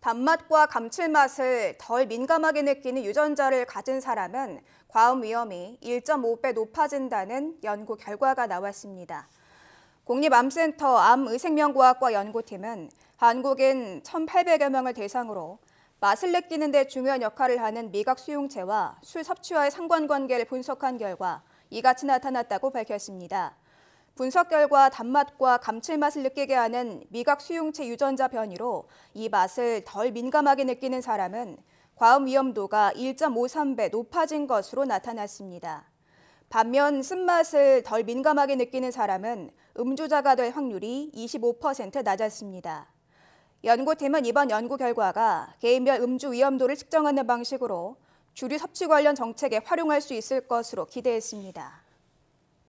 단맛과 감칠맛을 덜 민감하게 느끼는 유전자를 가진 사람은 과음 위험이 1.5배 높아진다는 연구 결과가 나왔습니다. 국립암센터 암의생명과학과 연구팀은 한국인 1,800여 명을 대상으로 맛을 느끼는 데 중요한 역할을 하는 미각 수용체와 술 섭취와의 상관관계를 분석한 결과 이같이 나타났다고 밝혔습니다. 분석 결과 단맛과 감칠맛을 느끼게 하는 미각 수용체 유전자 변이로 이 맛을 덜 민감하게 느끼는 사람은 과음 위험도가 1.53배 높아진 것으로 나타났습니다. 반면 쓴맛을 덜 민감하게 느끼는 사람은 음주자가 될 확률이 25% 낮았습니다. 연구팀은 이번 연구 결과가 개인별 음주 위험도를 측정하는 방식으로 주류 섭취 관련 정책에 활용할 수 있을 것으로 기대했습니다.